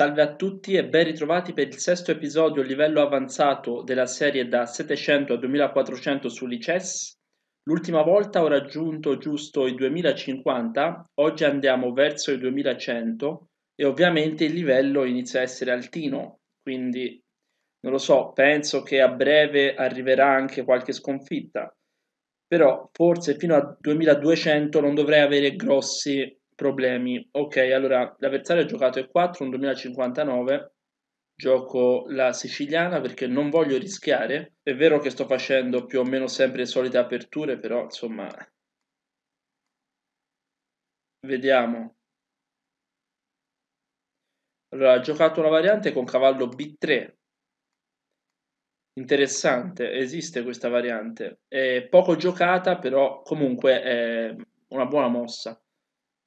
Salve a tutti e ben ritrovati per il sesto episodio livello avanzato della serie da 700 a 2400 su sull'ICES. L'ultima volta ho raggiunto giusto i 2050, oggi andiamo verso i 2100 e ovviamente il livello inizia a essere altino, quindi non lo so, penso che a breve arriverà anche qualche sconfitta. Però forse fino a 2200 non dovrei avere grossi problemi. Ok, allora l'avversario ha giocato E4, un 2059, gioco la siciliana perché non voglio rischiare. È vero che sto facendo più o meno sempre le solite aperture, però insomma... Vediamo. Allora, ha giocato una variante con cavallo B3. Interessante, esiste questa variante. È poco giocata, però comunque è una buona mossa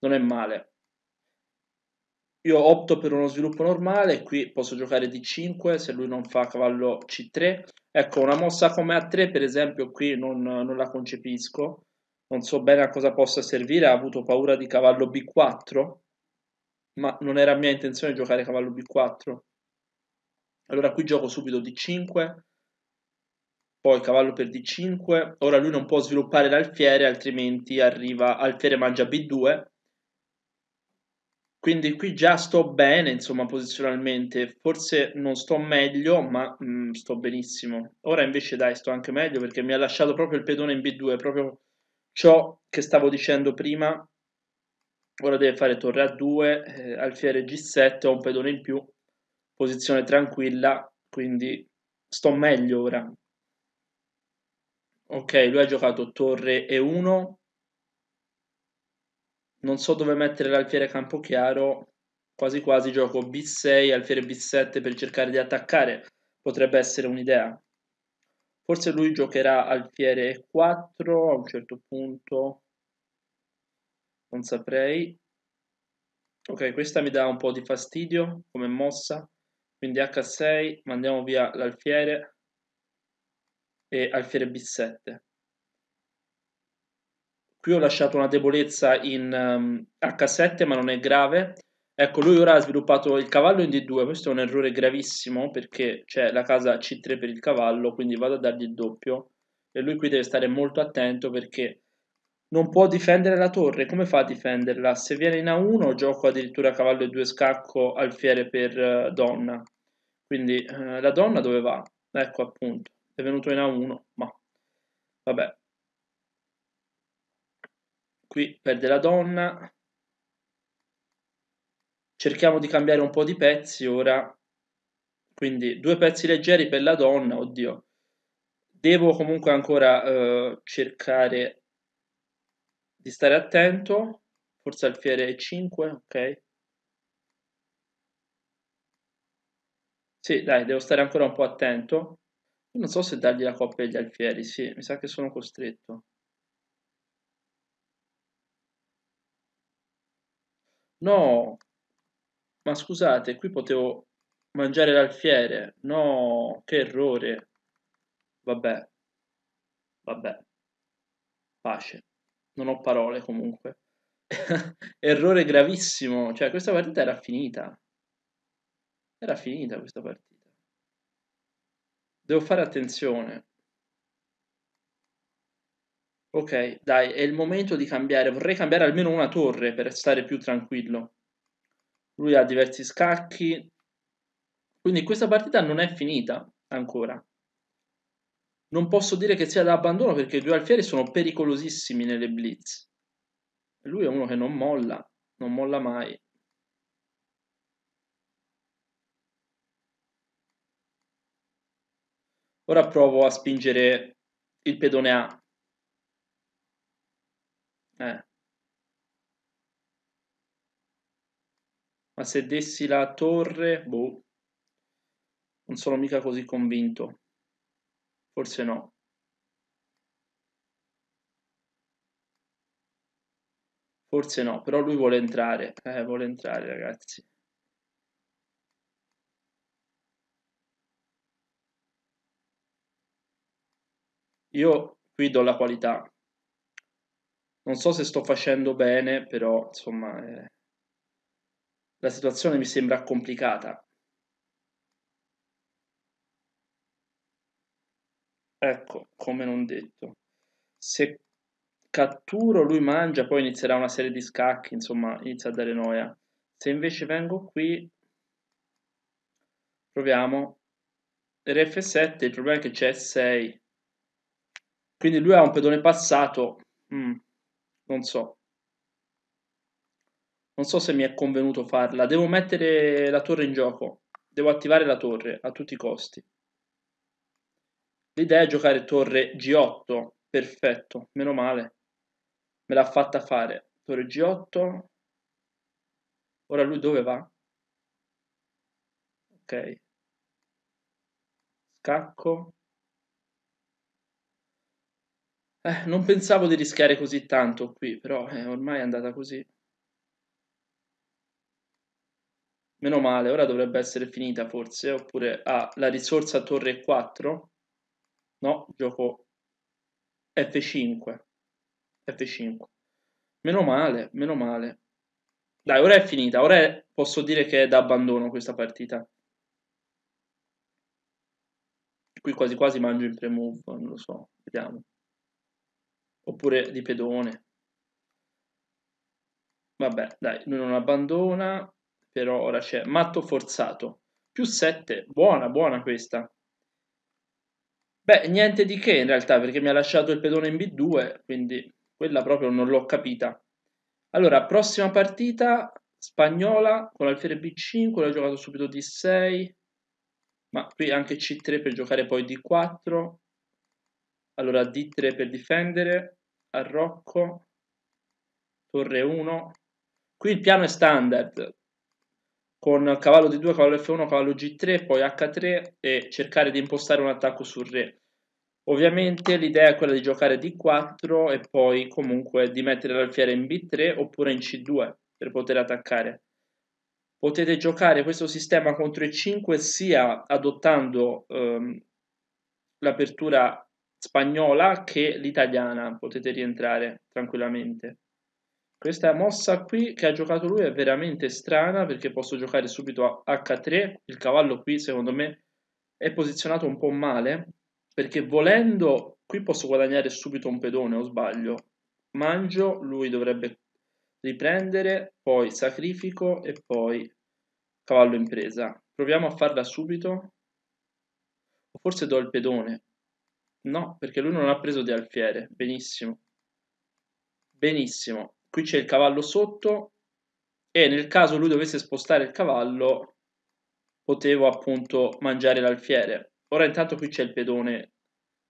non è male. Io opto per uno sviluppo normale, qui posso giocare D5 se lui non fa cavallo C3. Ecco, una mossa come A3 per esempio qui non, non la concepisco, non so bene a cosa possa servire, ha avuto paura di cavallo B4, ma non era mia intenzione giocare cavallo B4. Allora qui gioco subito D5, poi cavallo per D5, ora lui non può sviluppare l'alfiere altrimenti arriva alfiere mangia B2, quindi qui già sto bene, insomma, posizionalmente, forse non sto meglio, ma mh, mm, sto benissimo. Ora invece dai, sto anche meglio perché mi ha lasciato proprio il pedone in B2, proprio ciò che stavo dicendo prima. Ora deve fare torre A2, eh, alfiere G7, ho un pedone in più, posizione tranquilla, quindi sto meglio ora. Ok, lui ha giocato torre E1, non so dove mettere l'alfiere campo chiaro. quasi quasi gioco B6, alfiere B7 per cercare di attaccare, potrebbe essere un'idea. Forse lui giocherà alfiere 4 a un certo punto, non saprei. Ok, questa mi dà un po' di fastidio come mossa, quindi H6, mandiamo via l'alfiere e alfiere B7 qui ho lasciato una debolezza in um, ehm, H7 ma non è grave. Ecco, lui ora ha sviluppato il cavallo in D2, questo è un errore gravissimo perché c'è la casa C3 per il cavallo, quindi vado a dargli il doppio e lui qui deve stare molto attento perché non può difendere la torre, come fa a difenderla? Se viene in A1 gioco addirittura cavallo e due scacco alfiere per uh, donna, quindi uh, la donna dove va? Ecco appunto, è venuto in A1, ma vabbè, qui perde la donna cerchiamo di cambiare un po' di pezzi ora quindi due pezzi leggeri per la donna oddio devo comunque ancora eh, cercare di stare attento forse alfiere 5 ok Sì, dai, devo stare ancora un po' attento. Non so se dargli la coppia agli alfieri, sì, mi sa che sono costretto. No, ma scusate, qui potevo mangiare l'alfiere. No, che errore. Vabbè, vabbè. Pace. Non ho parole comunque. errore gravissimo. Cioè, questa partita era finita. Era finita questa partita. Devo fare attenzione. Ok, dai, è il momento di cambiare. Vorrei cambiare almeno una torre per stare più tranquillo. Lui ha diversi scacchi. Quindi questa partita non è finita ancora. Non posso dire che sia da abbandono perché i due alfieri sono pericolosissimi nelle blitz. Lui è uno che non molla, non molla mai. Ora provo a spingere il pedone A eh. Ma se dessi la torre, boh, non sono mica così convinto. Forse no. Forse no, però lui vuole entrare. Eh, vuole entrare, ragazzi. Io qui do la qualità. Non so se sto facendo bene, però insomma eh, la situazione mi sembra complicata. Ecco, come non detto. Se catturo lui mangia, poi inizierà una serie di scacchi, insomma inizia a dare noia. Se invece vengo qui, proviamo, Rf7, il problema è che c'è 6. Quindi lui ha un pedone passato. Mm non so. Non so se mi è convenuto farla. Devo mettere la torre in gioco. Devo attivare la torre a tutti i costi. L'idea è giocare torre G8. Perfetto, meno male. Me l'ha fatta fare. Torre G8. Ora lui dove va? Ok. Scacco. Eh, non pensavo di rischiare così tanto qui, però eh, ormai è andata così. Meno male, ora dovrebbe essere finita forse, oppure ah, la risorsa torre 4. No, gioco F5. F5. Meno male, meno male. Dai, ora è finita, ora è... posso dire che è da abbandono questa partita. Qui quasi quasi mangio in pre-move, non lo so, vediamo oppure di pedone. Vabbè, dai, lui non abbandona, però ora c'è matto forzato. Più 7, buona, buona questa. Beh, niente di che in realtà, perché mi ha lasciato il pedone in B2, quindi quella proprio non l'ho capita. Allora, prossima partita, spagnola, con l'alfiere B5, l'ho giocato subito D6, ma qui anche C3 per giocare poi D4, allora, D3 per difendere, arrocco, torre 1. Qui il piano è standard, con cavallo D2, cavallo F1, cavallo G3, poi H3 e cercare di impostare un attacco sul re. Ovviamente l'idea è quella di giocare D4 e poi comunque di mettere l'alfiere in B3 oppure in C2 per poter attaccare. Potete giocare questo sistema contro E5 sia adottando ehm, l'apertura spagnola che l'italiana, potete rientrare tranquillamente. Questa mossa qui che ha giocato lui è veramente strana perché posso giocare subito a H3, il cavallo qui secondo me è posizionato un po' male perché volendo qui posso guadagnare subito un pedone o sbaglio. Mangio, lui dovrebbe riprendere, poi sacrifico e poi cavallo in presa. Proviamo a farla subito. forse do il pedone. No, perché lui non ha preso di alfiere. Benissimo. Benissimo. Qui c'è il cavallo sotto e nel caso lui dovesse spostare il cavallo potevo appunto mangiare l'alfiere. Ora intanto qui c'è il pedone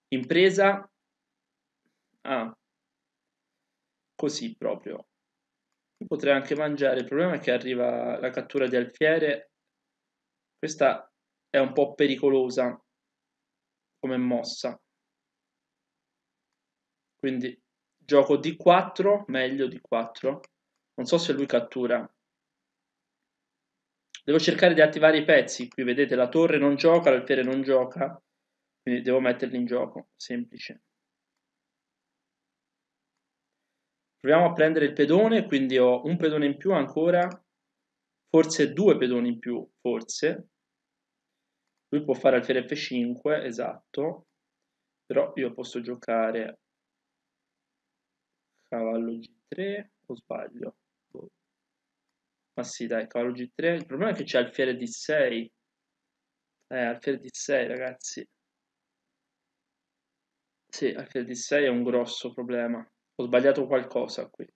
in presa. Ah, così proprio. Potrei anche mangiare. Il problema è che arriva la cattura di alfiere. Questa è un po' pericolosa come mossa. Quindi gioco D4, meglio D4. Non so se lui cattura. Devo cercare di attivare i pezzi. Qui vedete la torre non gioca, l'alfiere non gioca. Quindi devo metterli in gioco. Semplice. Proviamo a prendere il pedone, quindi ho un pedone in più ancora, forse due pedoni in più, forse. Lui può fare alfiere F5, esatto, però io posso giocare cavallo g3 o sbaglio? Boh. Ma sì, dai, cavallo g3. Il problema è che c'è alfiere d6. Eh, alfiere d6, ragazzi. Sì, alfiere d6 è un grosso problema. Ho sbagliato qualcosa qui.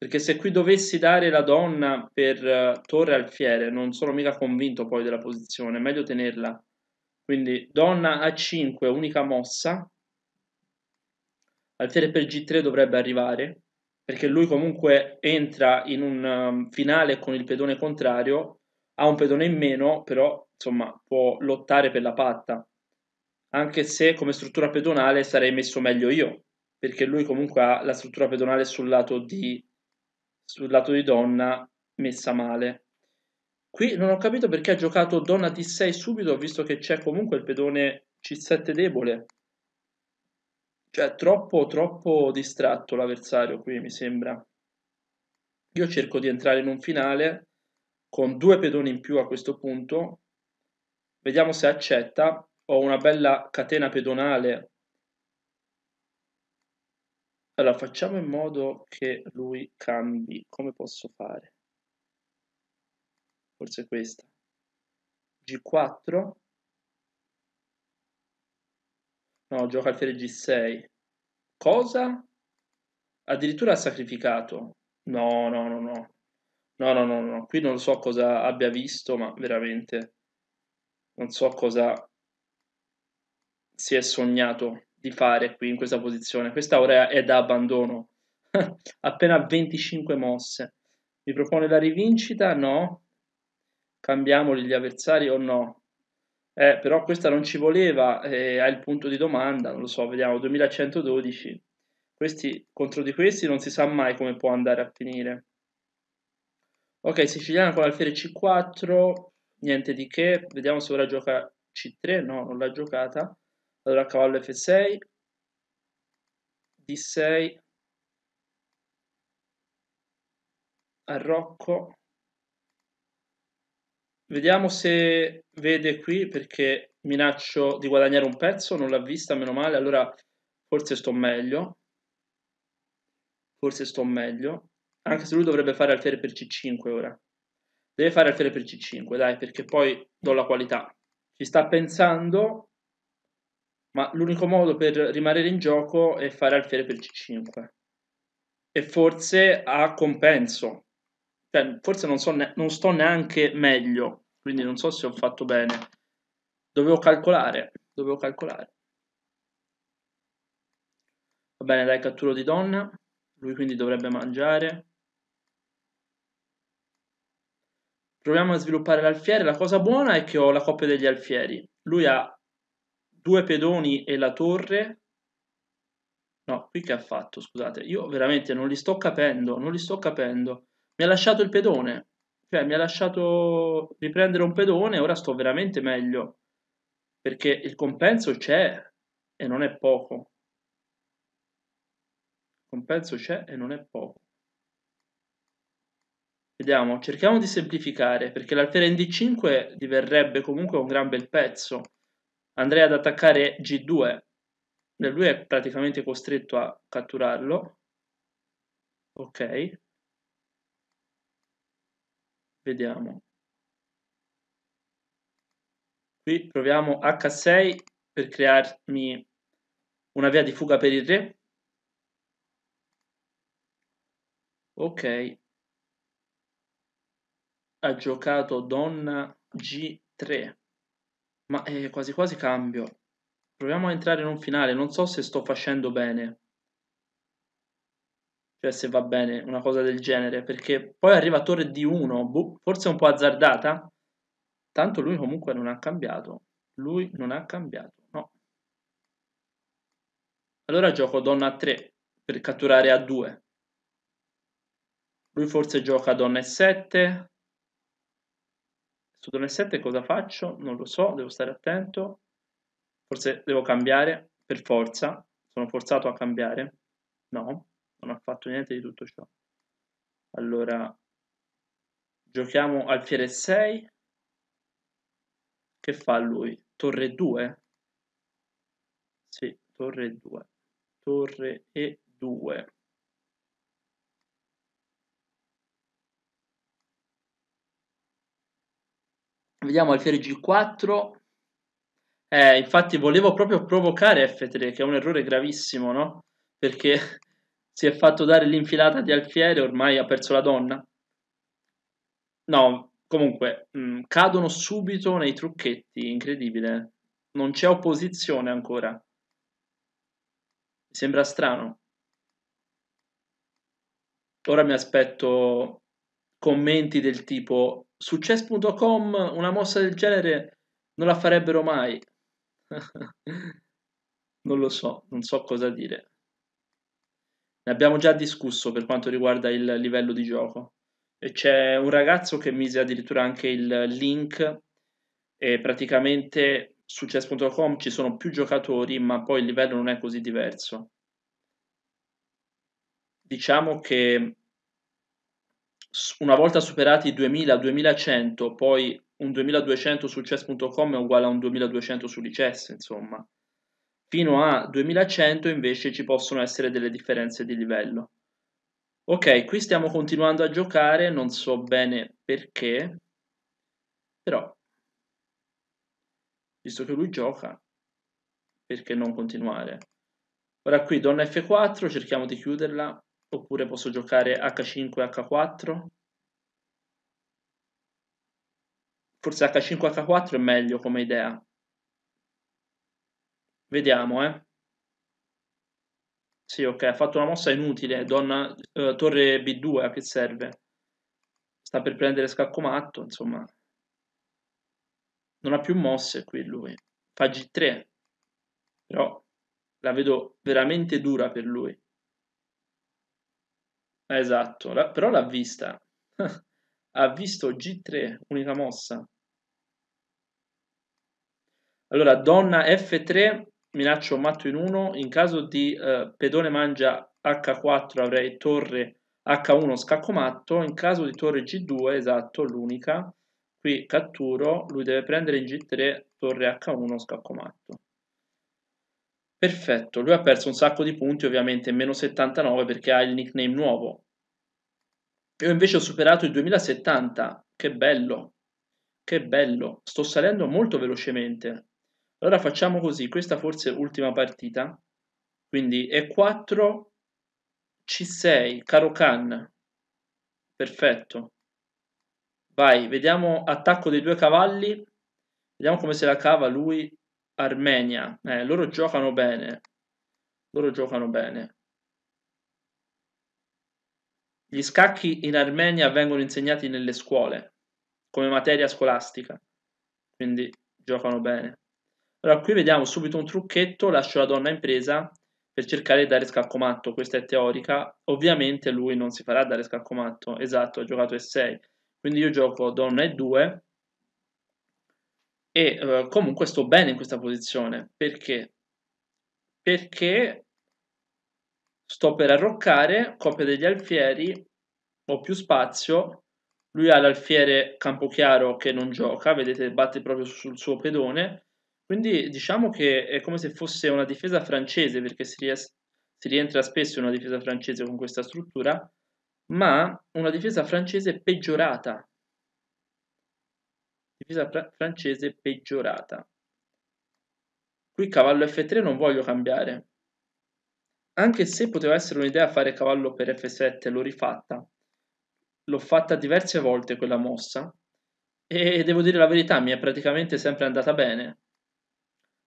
Perché se qui dovessi dare la donna per uh, torre alfiere, non sono mica convinto poi della posizione, è meglio tenerla. Quindi donna a 5, unica mossa, al per G3 dovrebbe arrivare, perché lui comunque entra in un um, finale con il pedone contrario, ha un pedone in meno, però insomma può lottare per la patta, anche se come struttura pedonale sarei messo meglio io, perché lui comunque ha la struttura pedonale sul lato di, sul lato di donna messa male. Qui non ho capito perché ha giocato donna D6 subito, visto che c'è comunque il pedone C7 debole. Cioè, troppo, troppo distratto l'avversario qui, mi sembra. Io cerco di entrare in un finale con due pedoni in più a questo punto. Vediamo se accetta. Ho una bella catena pedonale. Allora, facciamo in modo che lui cambi. Come posso fare? Forse questa. G4. No, gioca alfiere G6. Cosa? Addirittura ha sacrificato. No, no, no, no. No, no, no, no. Qui non so cosa abbia visto, ma veramente non so cosa si è sognato di fare qui in questa posizione. Questa ora è da abbandono. Appena 25 mosse. Mi propone la rivincita? No. Cambiamoli gli avversari o no? eh, però questa non ci voleva, eh, ha il punto di domanda, non lo so, vediamo, 2112. Questi, contro di questi non si sa mai come può andare a finire. Ok, siciliana con alfiere c4, niente di che, vediamo se ora gioca c3, no, non l'ha giocata. Allora cavallo f6, d6, arrocco, Vediamo se vede qui perché minaccio di guadagnare un pezzo, non l'ha vista, meno male, allora forse sto meglio. Forse sto meglio. Anche se lui dovrebbe fare alfiere per C5 ora. Deve fare alfiere per C5, dai, perché poi do la qualità. Ci sta pensando, ma l'unico modo per rimanere in gioco è fare alfiere per C5. E forse ha compenso. Cioè, forse non, so non sto neanche meglio quindi non so se ho fatto bene. Dovevo calcolare, dovevo calcolare. Va bene, dai, catturo di donna. Lui quindi dovrebbe mangiare. Proviamo a sviluppare l'alfiere. La cosa buona è che ho la coppia degli alfieri. Lui ha due pedoni e la torre. No, qui che ha fatto, scusate. Io veramente non li sto capendo, non li sto capendo. Mi ha lasciato il pedone. Cioè, mi ha lasciato riprendere un pedone, ora sto veramente meglio. Perché il compenso c'è e non è poco. Il compenso c'è e non è poco. Vediamo, cerchiamo di semplificare, perché l'alfiere in D5 diverrebbe comunque un gran bel pezzo. Andrei ad attaccare G2, lui è praticamente costretto a catturarlo. Ok, vediamo qui proviamo h6 per crearmi una via di fuga per il re ok ha giocato donna g3 ma eh, quasi quasi cambio proviamo a entrare in un finale non so se sto facendo bene cioè se va bene una cosa del genere, perché poi arriva torre di 1, boh, forse un po' azzardata, tanto lui comunque non ha cambiato, lui non ha cambiato, no. Allora gioco donna a 3 per catturare a 2. Lui forse gioca donna e 7. Su donna e 7 cosa faccio? Non lo so, devo stare attento. Forse devo cambiare, per forza. Sono forzato a cambiare. No non ha fatto niente di tutto ciò. Allora, giochiamo alfiere 6. Che fa lui? Torre 2? Sì, torre 2. Torre e 2. Vediamo alfiere G4. Eh, infatti volevo proprio provocare F3, che è un errore gravissimo, no? Perché si è fatto dare l'infilata di Alfiere, e ormai ha perso la donna? No, comunque, mh, mm, cadono subito nei trucchetti, incredibile. Non c'è opposizione ancora. Mi sembra strano. Ora mi aspetto commenti del tipo success.com una mossa del genere non la farebbero mai. non lo so, non so cosa dire. Ne abbiamo già discusso per quanto riguarda il livello di gioco. E c'è un ragazzo che mise addirittura anche il link e praticamente su chess.com ci sono più giocatori, ma poi il livello non è così diverso. Diciamo che una volta superati i 2000-2100, poi un 2200 su chess.com è uguale a un 2200 su Lichess, insomma. Fino a 2100 invece ci possono essere delle differenze di livello. Ok, qui stiamo continuando a giocare, non so bene perché, però, visto che lui gioca, perché non continuare? Ora qui donna F4, cerchiamo di chiuderla, oppure posso giocare H5 H4. Forse H5 H4 è meglio come idea, Vediamo, eh. Sì, ok, ha fatto una mossa inutile. Donna eh, torre B2 a che serve? Sta per prendere scacco matto, insomma. Non ha più mosse qui lui. Fa G3. Però la vedo veramente dura per lui. esatto, la, però l'ha vista. ha visto G3, unica mossa. Allora, donna F3 minaccio matto in 1, in caso di eh, pedone mangia H4 avrei torre H1 scacco matto, in caso di torre G2, esatto, l'unica, qui catturo, lui deve prendere in G3 torre H1 scacco matto. Perfetto, lui ha perso un sacco di punti, ovviamente meno 79 perché ha il nickname nuovo. Io invece ho superato i 2070, che bello, che bello, sto salendo molto velocemente. Allora facciamo così, questa forse è l'ultima partita, quindi E4, C6, caro Khan, perfetto. Vai, vediamo attacco dei due cavalli, vediamo come se la cava lui, Armenia. Eh, loro giocano bene, loro giocano bene. Gli scacchi in Armenia vengono insegnati nelle scuole, come materia scolastica, quindi giocano bene. Allora, qui vediamo subito un trucchetto, lascio la donna in presa per cercare di dare scalcomatto, questa è teorica, ovviamente lui non si farà dare scalcomatto, esatto, ha giocato E6, quindi io gioco donna E2 e eh, comunque sto bene in questa posizione, perché? Perché sto per arroccare, coppia degli alfieri, ho più spazio, lui ha l'alfiere campochiaro che non gioca, vedete batte proprio sul suo pedone, quindi diciamo che è come se fosse una difesa francese, perché si, ries- si rientra spesso in una difesa francese con questa struttura, ma una difesa francese peggiorata. Difesa fra- francese peggiorata. Qui cavallo F3 non voglio cambiare. Anche se poteva essere un'idea fare cavallo per F7, l'ho rifatta. L'ho fatta diverse volte quella mossa e devo dire la verità, mi è praticamente sempre andata bene.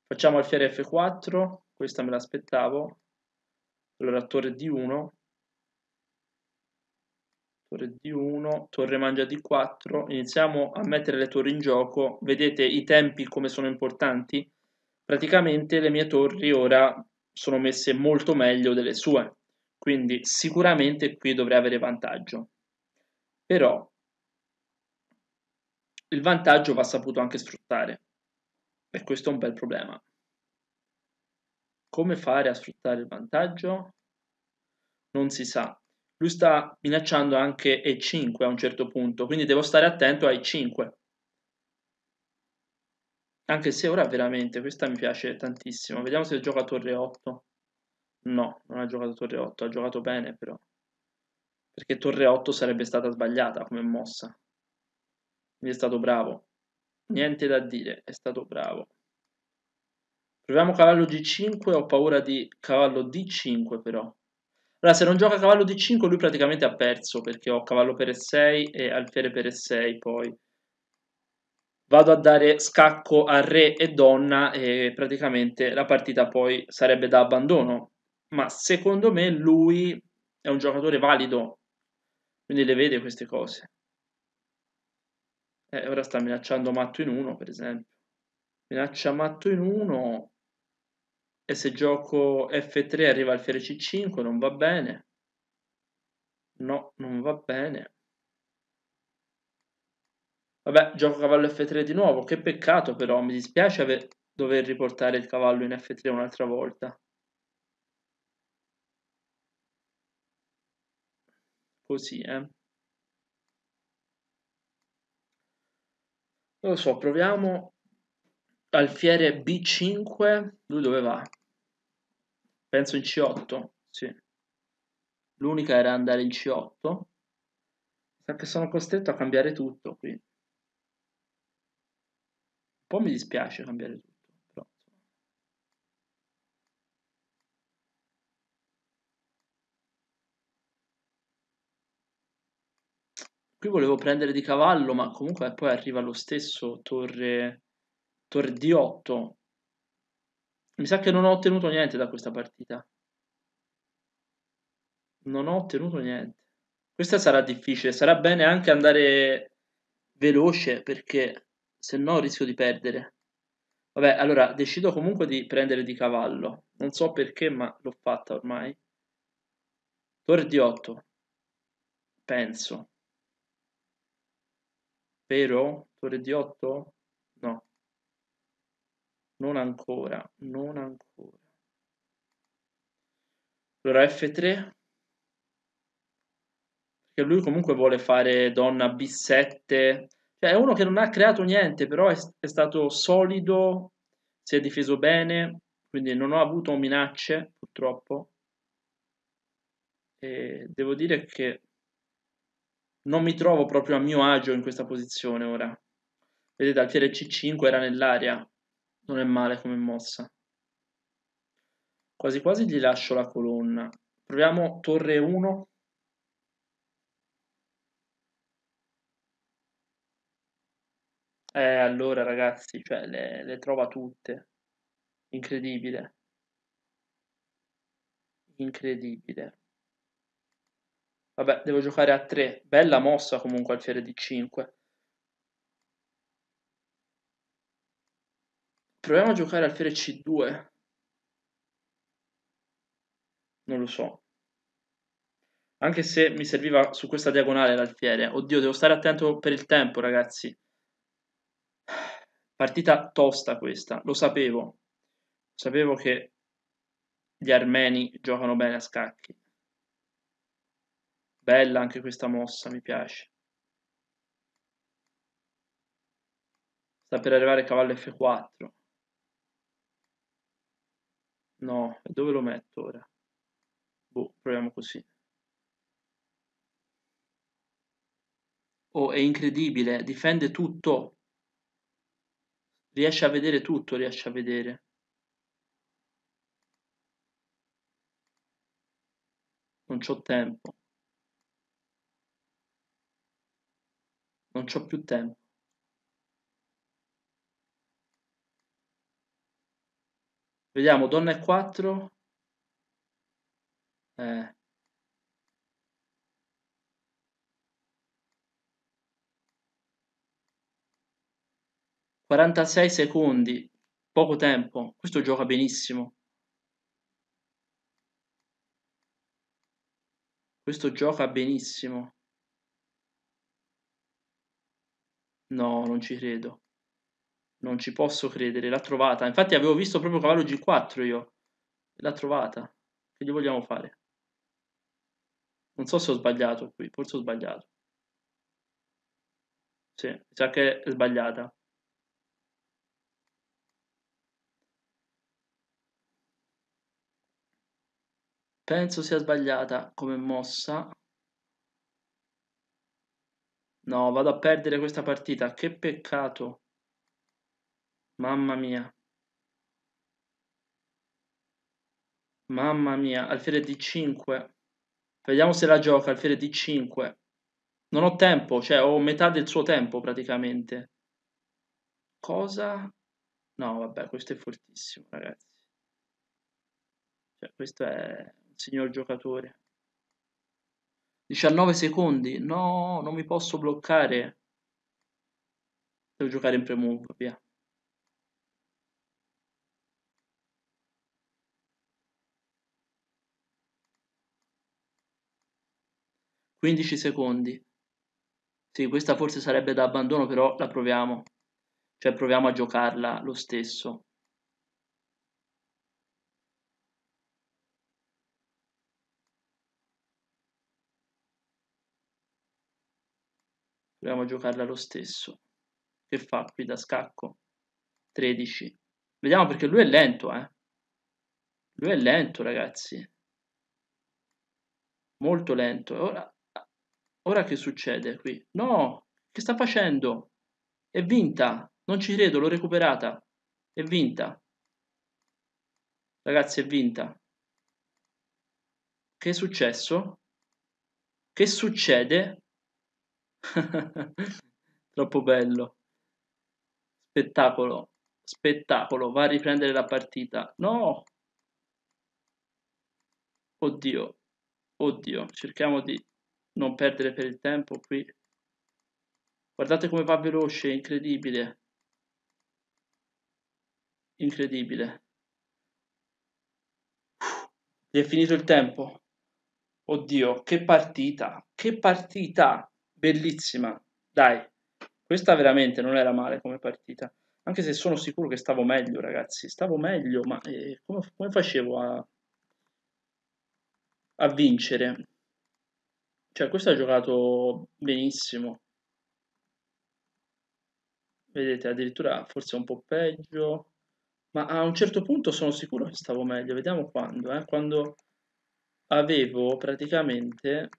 Facciamo alfiere F4, questa me l'aspettavo, allora torre D1, torre D1, torre mangia D4, iniziamo a mettere le torri in gioco, vedete i tempi come sono importanti? Praticamente le mie torri ora sono messe molto meglio delle sue, quindi sicuramente qui dovrei avere vantaggio. Però il vantaggio va saputo anche sfruttare. E questo è un bel problema. Come fare a sfruttare il vantaggio? Non si sa. Lui sta minacciando anche E5 a un certo punto, quindi devo stare attento a E5. Anche se ora veramente questa mi piace tantissimo. Vediamo se gioca torre 8. No, non ha giocato torre 8, ha giocato bene però. Perché torre 8 sarebbe stata sbagliata come mossa. Quindi è stato bravo. Niente da dire, è stato bravo. Proviamo cavallo g5, ho paura di cavallo d5 però. Allora, se non gioca cavallo d5 lui praticamente ha perso, perché ho cavallo per e6 e alfiere per e6 poi. Vado a dare scacco a re e donna e praticamente la partita poi sarebbe da abbandono. Ma secondo me lui è un giocatore valido, quindi le vede queste cose. Eh, ora sta minacciando matto in 1, per esempio. Minaccia matto in 1 e se gioco F3 arriva al alfiere C5, non va bene. No, non va bene. Vabbè, gioco cavallo F3 di nuovo, che peccato però, mi dispiace aver... dover riportare il cavallo in F3 un'altra volta. Così, eh. Non lo so, proviamo alfiere B5, lui dove va? Penso in C8, sì. L'unica era andare in C8. Sa sono costretto a cambiare tutto qui. Un po' mi dispiace cambiare tutto. Qui volevo prendere di cavallo, ma comunque poi arriva lo stesso torre, torre D8. Mi sa che non ho ottenuto niente da questa partita. Non ho ottenuto niente. Questa sarà difficile, sarà bene anche andare veloce perché se no rischio di perdere. Vabbè, allora decido comunque di prendere di cavallo. Non so perché, ma l'ho fatta ormai. Torre D8. Penso. Vero? Torre di 8? No. Non ancora, non ancora. Allora F3. Perché lui comunque vuole fare donna B7. Cioè è uno che non ha creato niente, però è, è stato solido, si è difeso bene, quindi non ho avuto minacce, purtroppo. E devo dire che non mi trovo proprio a mio agio in questa posizione ora. Vedete, alfiere C5 era nell'aria, non è male come mossa. Quasi quasi gli lascio la colonna. Proviamo torre 1. Eh, allora ragazzi, cioè, le, le trova tutte. Incredibile. Incredibile. Vabbè, devo giocare a 3. Bella mossa comunque al fiere di 5. Proviamo a giocare al fiere C2. Non lo so. Anche se mi serviva su questa diagonale l'alfiere. Oddio, devo stare attento per il tempo, ragazzi. Partita tosta questa, lo sapevo. Sapevo che gli armeni giocano bene a scacchi. Bella anche questa mossa, mi piace. Sta per arrivare cavallo F4. No, e dove lo metto ora? Boh, proviamo così. Oh, è incredibile, difende tutto. Riesce a vedere tutto, riesce a vedere. Non c'ho tempo. Non c'ho più tempo. Vediamo, donna e 4. Eh. Quarantasei secondi, poco tempo. Questo gioca benissimo. Questo gioca benissimo. No, non ci credo. Non ci posso credere, l'ha trovata. Infatti avevo visto proprio cavallo G4 io. L'ha trovata. Che gli vogliamo fare? Non so se ho sbagliato qui, forse ho sbagliato. Sì, sa che è sbagliata. Penso sia sbagliata come mossa. No, vado a perdere questa partita. Che peccato. Mamma mia. Mamma mia, alfiere di 5. Vediamo se la gioca, alfiere di 5. Non ho tempo, cioè ho metà del suo tempo praticamente. Cosa? No, vabbè, questo è fortissimo, ragazzi. Cioè, questo è un signor giocatore. 19 secondi. No, non mi posso bloccare. Devo giocare in premove, via. Quindici secondi. Sì, questa forse sarebbe da abbandono, però la proviamo. Cioè proviamo a giocarla lo stesso. Proviamo a giocarla lo stesso. Che fa qui da scacco? 13. Vediamo perché lui è lento, eh. Lui è lento, ragazzi. Molto lento. Ora, ora che succede qui? No! Che sta facendo? È vinta! Non ci credo, l'ho recuperata. È vinta. Ragazzi, è vinta. Che è successo? Che succede? Troppo bello. Spettacolo. Spettacolo. Va a riprendere la partita. No! Oddio. Oddio. Cerchiamo di non perdere per il tempo qui. Guardate come va veloce, incredibile. Incredibile. Gli è finito il tempo. Oddio, che partita, che partita bellissima, dai, questa veramente non era male come partita, anche se sono sicuro che stavo meglio ragazzi, stavo meglio, ma eh, come, come, facevo a, a vincere? Cioè questo ha giocato benissimo, vedete addirittura forse un po' peggio, ma a un certo punto sono sicuro che stavo meglio, vediamo quando, eh? quando avevo praticamente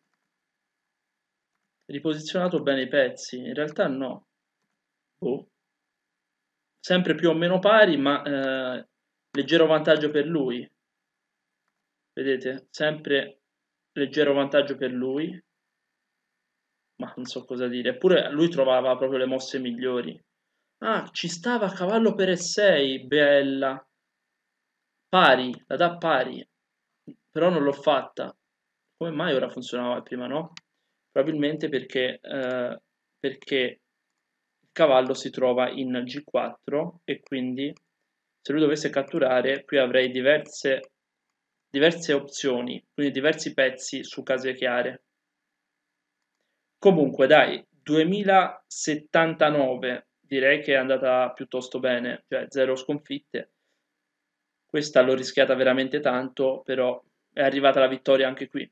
riposizionato bene i pezzi. In realtà no. Boh. Sempre più o meno pari, ma eh, leggero vantaggio per lui. Vedete? Sempre leggero vantaggio per lui. Ma non so cosa dire. Eppure lui trovava proprio le mosse migliori. Ah, ci stava a cavallo per E6, bella. Pari, la dà pari. Però non l'ho fatta. Come mai ora funzionava prima, no? probabilmente perché, eh, perché il cavallo si trova in g4 e quindi se lui dovesse catturare qui avrei diverse, diverse opzioni, quindi diversi pezzi su case chiare. Comunque dai, 2079 direi che è andata piuttosto bene, cioè zero sconfitte. Questa l'ho rischiata veramente tanto, però è arrivata la vittoria anche qui.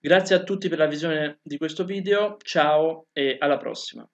Grazie a tutti per la visione di questo video, ciao e alla prossima!